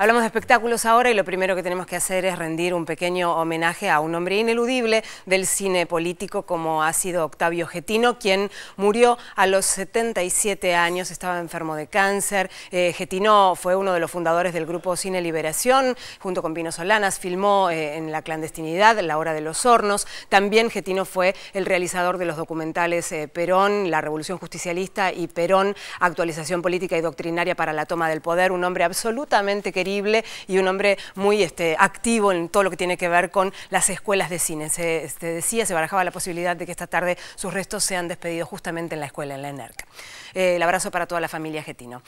Hablamos de espectáculos ahora y lo primero que tenemos que hacer es rendir un pequeño homenaje a un hombre ineludible del cine político como ha sido Octavio Getino, quien murió a los 77 años, estaba enfermo de cáncer. Eh, Getino fue uno de los fundadores del grupo Cine Liberación, junto con Pino Solanas, filmó eh, en la clandestinidad La Hora de los Hornos. También Getino fue el realizador de los documentales eh, Perón, La Revolución Justicialista y Perón, Actualización Política y Doctrinaria para la Toma del Poder, un hombre absolutamente querido y un hombre muy este, activo en todo lo que tiene que ver con las escuelas de cine. Se este, decía, se barajaba la posibilidad de que esta tarde sus restos sean despedidos justamente en la escuela, en la ENERC. Eh, el abrazo para toda la familia Getino.